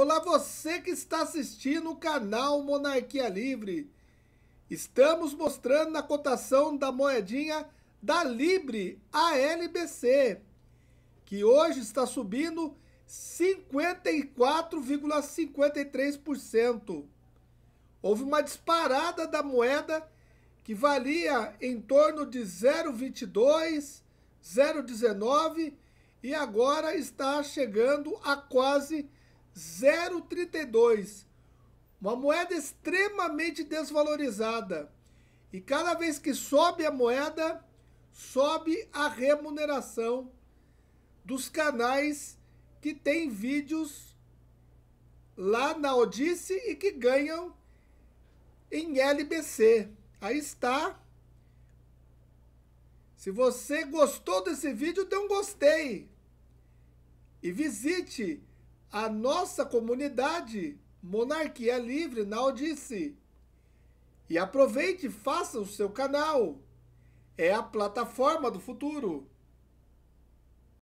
Olá, você que está assistindo o canal Monarquia Livre. Estamos mostrando a cotação da moedinha da Libre, ALBC, que hoje está subindo 54,53%. Houve uma disparada da moeda que valia em torno de 0,22, 0,19 e agora está chegando a quase 0,32. Uma moeda extremamente desvalorizada. E cada vez que sobe a moeda, sobe a remuneração dos canais que têm vídeos lá na Odisse e que ganham em LBC. Aí está. Se você gostou desse vídeo, dê então um gostei. E visite a nossa comunidade Monarquia Livre na Odisse. E aproveite e faça o seu canal. É a plataforma do futuro.